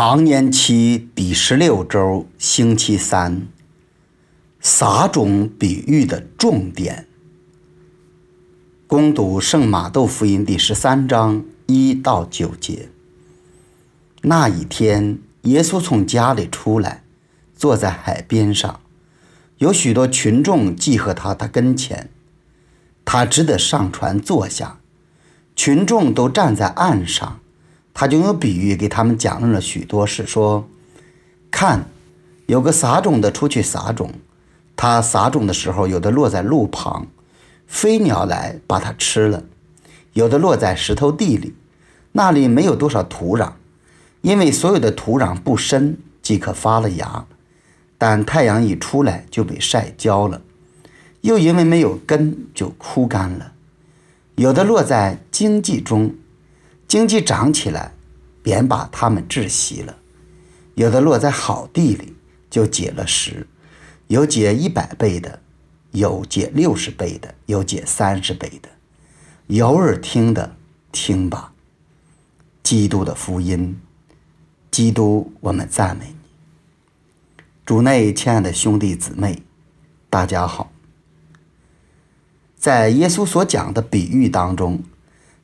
常年期第十六周星期三，撒种比喻的重点。攻读《圣马窦福音》第十三章一到九节。那一天，耶稣从家里出来，坐在海边上，有许多群众集合他的跟前，他只得上船坐下，群众都站在岸上。他就用比喻给他们讲论了许多事，说：看，有个撒种的出去撒种，他撒种的时候，有的落在路旁，飞鸟来把它吃了；有的落在石头地里，那里没有多少土壤，因为所有的土壤不深，即可发了芽，但太阳一出来就被晒焦了，又因为没有根就枯干了；有的落在荆棘中。经济涨起来，便把他们窒息了。有的落在好地里，就解了食；有解一百倍的，有解六十倍的，有解三十倍的。有耳听的，听吧。基督的福音，基督，我们赞美你。主内亲爱的兄弟姊妹，大家好。在耶稣所讲的比喻当中。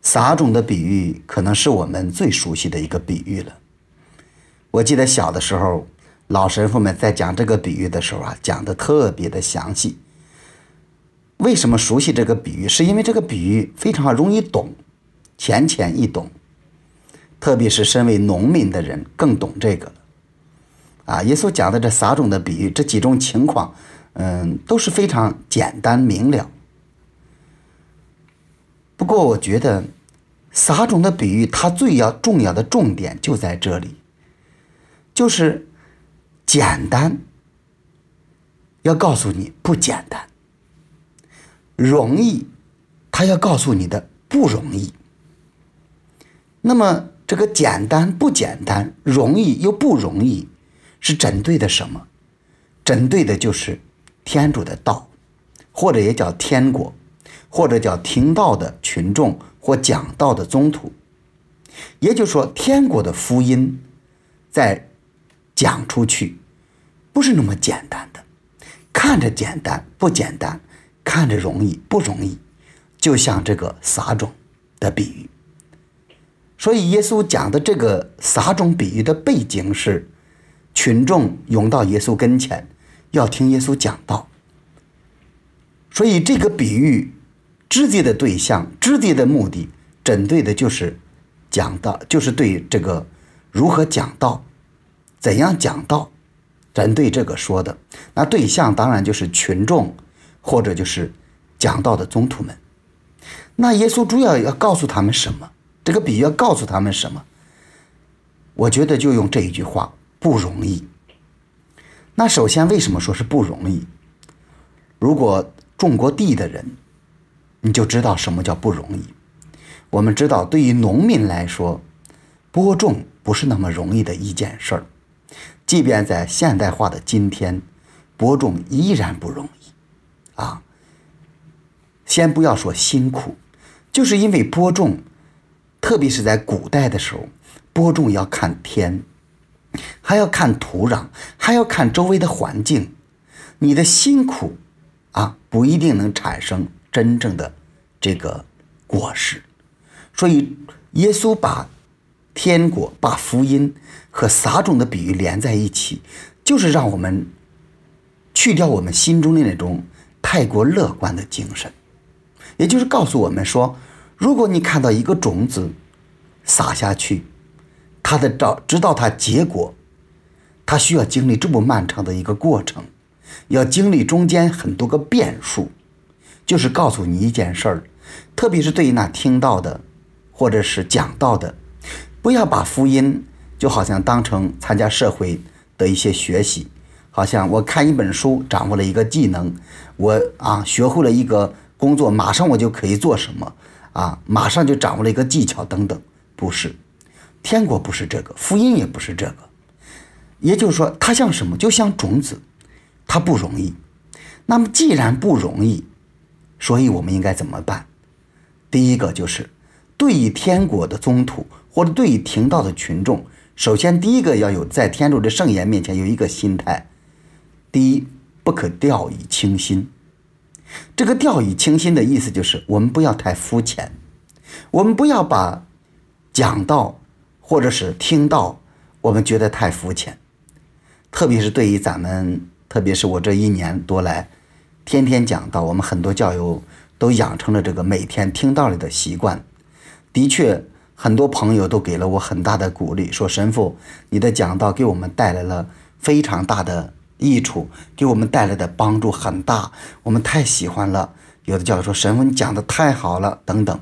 撒种的比喻可能是我们最熟悉的一个比喻了。我记得小的时候，老神父们在讲这个比喻的时候啊，讲的特别的详细。为什么熟悉这个比喻？是因为这个比喻非常容易懂，浅浅易懂。特别是身为农民的人更懂这个啊，耶稣讲的这撒种的比喻，这几种情况，嗯，都是非常简单明了。不过我觉得。撒种的比喻，它最要重要的重点就在这里，就是简单，要告诉你不简单，容易，他要告诉你的不容易。那么这个简单不简单，容易又不容易，是针对的什么？针对的就是天主的道，或者也叫天国，或者叫听道的群众。或讲道的宗途，也就是说，天国的福音在讲出去，不是那么简单的，看着简单不简单，看着容易不容易，就像这个撒种的比喻。所以，耶稣讲的这个撒种比喻的背景是，群众涌到耶稣跟前，要听耶稣讲道，所以这个比喻。知地的对象，知地的目的，针对的就是讲道，就是对这个如何讲道，怎样讲道，针对这个说的。那对象当然就是群众，或者就是讲道的宗徒们。那耶稣主要要告诉他们什么？这个比喻要告诉他们什么？我觉得就用这一句话不容易。那首先为什么说是不容易？如果种过地的人。你就知道什么叫不容易。我们知道，对于农民来说，播种不是那么容易的一件事儿。即便在现代化的今天，播种依然不容易啊。先不要说辛苦，就是因为播种，特别是在古代的时候，播种要看天，还要看土壤，还要看周围的环境。你的辛苦啊，不一定能产生。真正的这个果实，所以耶稣把天国、把福音和撒种的比喻连在一起，就是让我们去掉我们心中的那种太过乐观的精神，也就是告诉我们说：如果你看到一个种子撒下去，它的照直到它结果，它需要经历这么漫长的一个过程，要经历中间很多个变数。就是告诉你一件事儿，特别是对于那听到的，或者是讲到的，不要把福音就好像当成参加社会的一些学习，好像我看一本书，掌握了一个技能，我啊学会了一个工作，马上我就可以做什么啊，马上就掌握了一个技巧等等，不是，天国不是这个，福音也不是这个，也就是说，它像什么？就像种子，它不容易。那么既然不容易，所以，我们应该怎么办？第一个就是，对于天国的宗徒，或者对于听道的群众，首先第一个要有在天主的圣言面前有一个心态。第一，不可掉以轻心。这个掉以轻心的意思就是，我们不要太肤浅，我们不要把讲道或者是听到，我们觉得太肤浅，特别是对于咱们，特别是我这一年多来。天天讲道，我们很多教友都养成了这个每天听道理的习惯。的确，很多朋友都给了我很大的鼓励，说神父，你的讲道给我们带来了非常大的益处，给我们带来的帮助很大，我们太喜欢了。有的教友说，神父你讲的太好了，等等，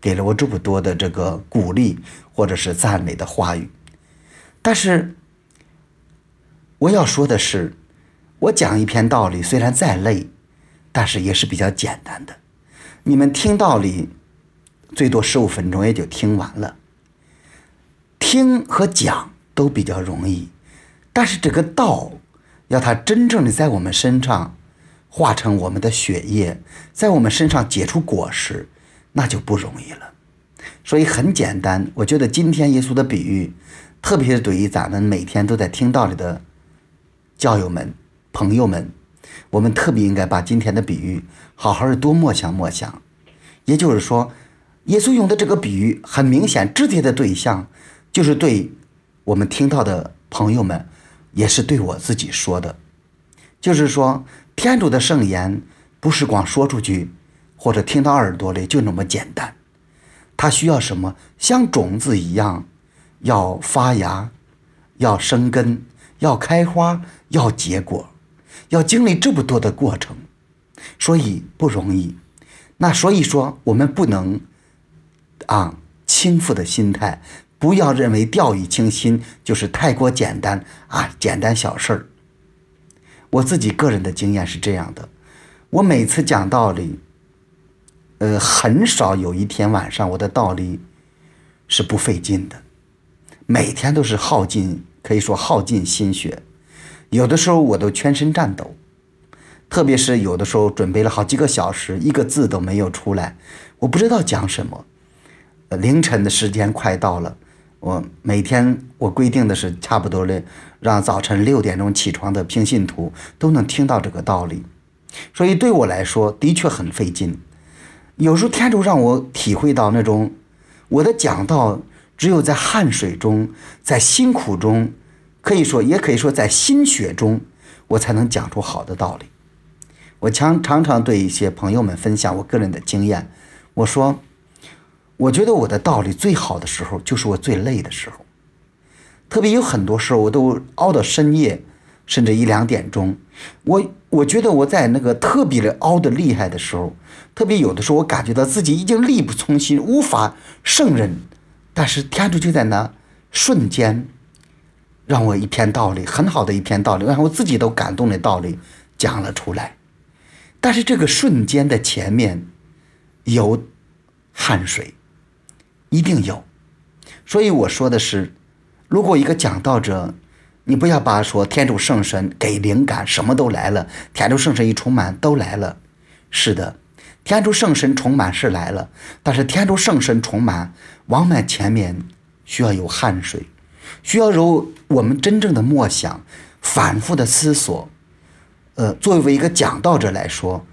给了我这么多的这个鼓励或者是赞美的话语。但是我要说的是，我讲一篇道理虽然再累。但是也是比较简单的，你们听道理，最多十五分钟也就听完了。听和讲都比较容易，但是这个道要它真正的在我们身上化成我们的血液，在我们身上结出果实，那就不容易了。所以很简单，我觉得今天耶稣的比喻，特别是对于咱们每天都在听道理的教友们、朋友们。我们特别应该把今天的比喻好好的多默想默想，也就是说，耶稣用的这个比喻很明显，直接的对象就是对我们听到的朋友们，也是对我自己说的。就是说，天主的圣言不是光说出去，或者听到耳朵里就那么简单，它需要什么？像种子一样，要发芽，要生根，要开花，要结果。要经历这么多的过程，所以不容易。那所以说，我们不能啊轻浮的心态，不要认为掉以轻心就是太过简单啊简单小事儿。我自己个人的经验是这样的，我每次讲道理，呃，很少有一天晚上我的道理是不费劲的，每天都是耗尽，可以说耗尽心血。有的时候我都全身颤抖，特别是有的时候准备了好几个小时，一个字都没有出来，我不知道讲什么。凌晨的时间快到了，我每天我规定的是差不多的，让早晨六点钟起床的听信徒都能听到这个道理，所以对我来说的确很费劲。有时候天主让我体会到那种，我的讲道只有在汗水中，在辛苦中。可以说，也可以说，在心血中，我才能讲出好的道理。我常常常对一些朋友们分享我个人的经验。我说，我觉得我的道理最好的时候，就是我最累的时候。特别有很多时候，我都熬到深夜，甚至一两点钟。我我觉得我在那个特别的熬的厉害的时候，特别有的时候，我感觉到自己已经力不从心，无法胜任。但是天主就在那瞬间。让我一篇道理很好的一篇道理，让我自己都感动的道理讲了出来，但是这个瞬间的前面有汗水，一定有。所以我说的是，如果一个讲道者，你不要把说天主圣神给灵感什么都来了，天主圣神一充满都来了。是的，天主圣神充满是来了，但是天主圣神充满往满前面需要有汗水。需要如我们真正的默想，反复的思索。呃，作为一个讲道者来说，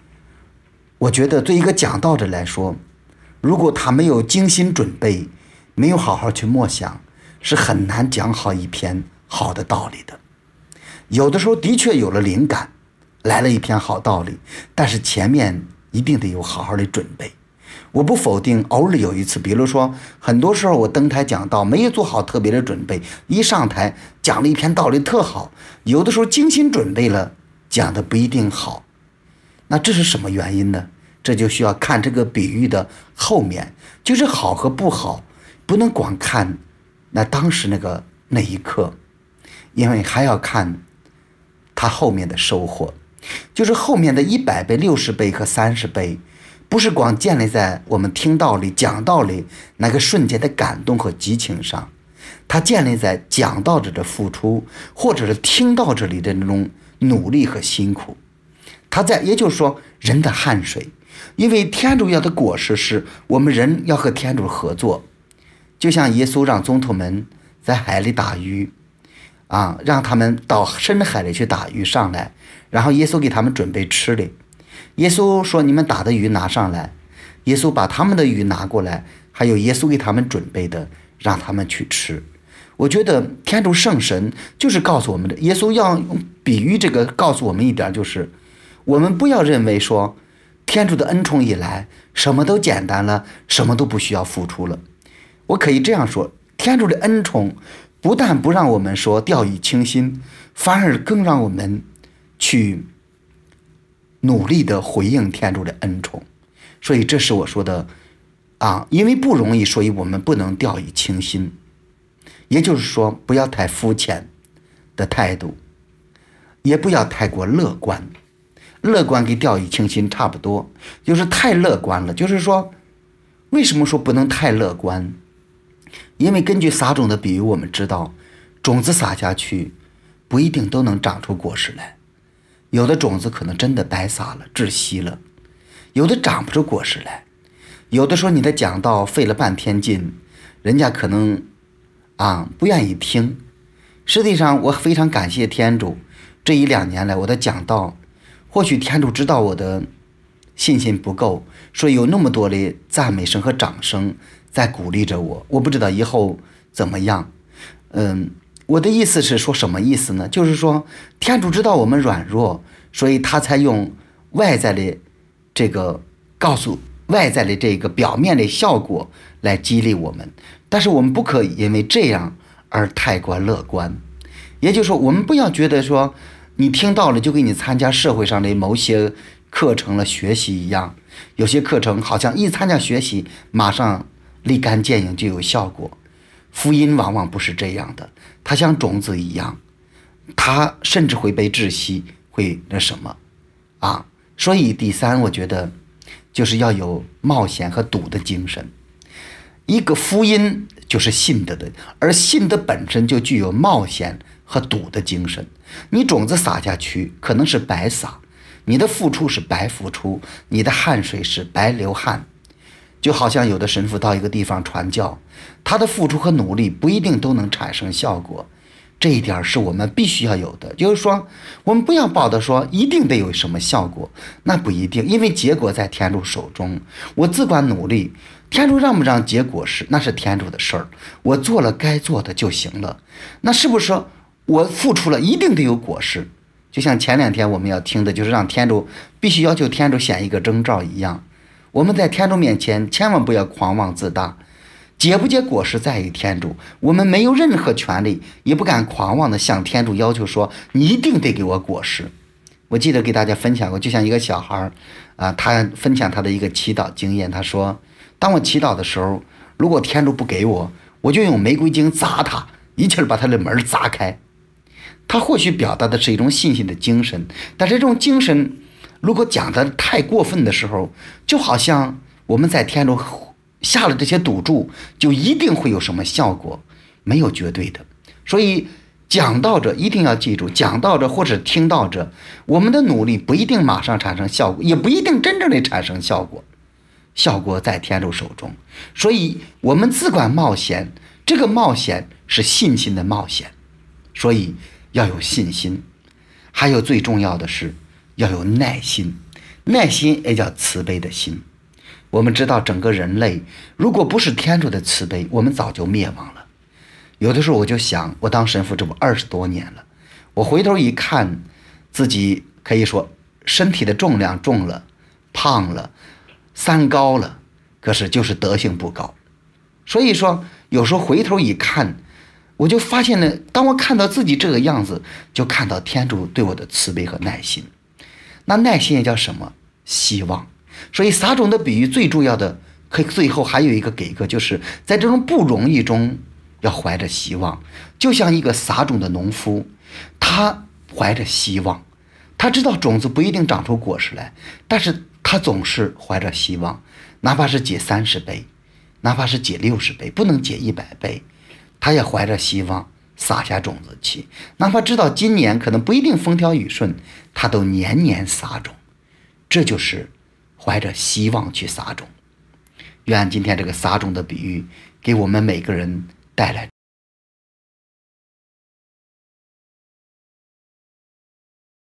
我觉得对一个讲道者来说，如果他没有精心准备，没有好好去默想，是很难讲好一篇好的道理的。有的时候的确有了灵感，来了一篇好道理，但是前面一定得有好好的准备。我不否定偶尔有一次，比如说，很多时候我登台讲道没有做好特别的准备，一上台讲了一篇道理特好。有的时候精心准备了，讲的不一定好。那这是什么原因呢？这就需要看这个比喻的后面，就是好和不好不能光看那当时那个那一刻，因为还要看他后面的收获，就是后面的一百倍、六十倍和三十倍。不是光建立在我们听道理、讲道理那个瞬间的感动和激情上，它建立在讲道者的付出，或者是听到这里的那种努力和辛苦。它在，也就是说人的汗水。因为天主要的果实是我们人要和天主合作，就像耶稣让宗徒们在海里打鱼，啊，让他们到深海里去打鱼上来，然后耶稣给他们准备吃的。耶稣说：“你们打的鱼拿上来。”耶稣把他们的鱼拿过来，还有耶稣给他们准备的，让他们去吃。我觉得天主圣神就是告诉我们的，耶稣要比喻这个，告诉我们一点，就是我们不要认为说天主的恩宠一来，什么都简单了，什么都不需要付出了。我可以这样说：天主的恩宠不但不让我们说掉以轻心，反而更让我们去。努力地回应天主的恩宠，所以这是我说的，啊，因为不容易，所以我们不能掉以轻心，也就是说，不要太肤浅的态度，也不要太过乐观，乐观跟掉以轻心差不多，就是太乐观了。就是说，为什么说不能太乐观？因为根据撒种的比喻，我们知道，种子撒下去，不一定都能长出果实来。有的种子可能真的白撒了，窒息了；有的长不出果实来；有的说你的讲道费了半天劲，人家可能啊不愿意听。实际上，我非常感谢天主，这一两年来我的讲道，或许天主知道我的信心不够，所以有那么多的赞美声和掌声在鼓励着我。我不知道以后怎么样，嗯。我的意思是说什么意思呢？就是说，天主知道我们软弱，所以他才用外在的这个告诉外在的这个表面的效果来激励我们。但是我们不可以因为这样而太过乐观。也就是说，我们不要觉得说你听到了就跟你参加社会上的某些课程了学习一样，有些课程好像一参加学习马上立竿见影就有效果，福音往往不是这样的。它像种子一样，它甚至会被窒息，会那什么，啊！所以第三，我觉得，就是要有冒险和赌的精神。一个福音就是信的的，而信的本身就具有冒险和赌的精神。你种子撒下去，可能是白撒；你的付出是白付出，你的汗水是白流汗。就好像有的神父到一个地方传教，他的付出和努力不一定都能产生效果，这一点是我们必须要有的。就是说，我们不要抱的说一定得有什么效果，那不一定，因为结果在天主手中，我只管努力，天主让不让结果是那是天主的事儿，我做了该做的就行了。那是不是我付出了一定得有果实？就像前两天我们要听的，就是让天主必须要求天主显一个征兆一样。我们在天主面前千万不要狂妄自大，结不结果实在于天主，我们没有任何权利，也不敢狂妄的向天主要求说你一定得给我果实。我记得给大家分享过，就像一个小孩儿，啊，他分享他的一个祈祷经验，他说，当我祈祷的时候，如果天主不给我，我就用玫瑰精砸他，一气儿把他的门砸开。他或许表达的是一种信心的精神，但是这种精神。如果讲的太过分的时候，就好像我们在天中下了这些赌注，就一定会有什么效果，没有绝对的。所以讲道者一定要记住，讲道者或者听道者，我们的努力不一定马上产生效果，也不一定真正的产生效果。效果在天主手中，所以我们自管冒险。这个冒险是信心的冒险，所以要有信心。还有最重要的是。要有耐心，耐心也叫慈悲的心。我们知道，整个人类如果不是天主的慈悲，我们早就灭亡了。有的时候我就想，我当神父这么二十多年了，我回头一看，自己可以说身体的重量重了，胖了，三高了，可是就是德性不高。所以说，有时候回头一看，我就发现了，当我看到自己这个样子，就看到天主对我的慈悲和耐心。那耐心也叫什么？希望。所以撒种的比喻最重要的，可最后还有一个给一个，就是在这种不容易中要怀着希望。就像一个撒种的农夫，他怀着希望，他知道种子不一定长出果实来，但是他总是怀着希望，哪怕是解三十倍，哪怕是解六十倍，不能解一百倍，他也怀着希望撒下种子去。哪怕知道今年可能不一定风调雨顺。他都年年撒种，这就是怀着希望去撒种。愿今天这个撒种的比喻给我们每个人带来。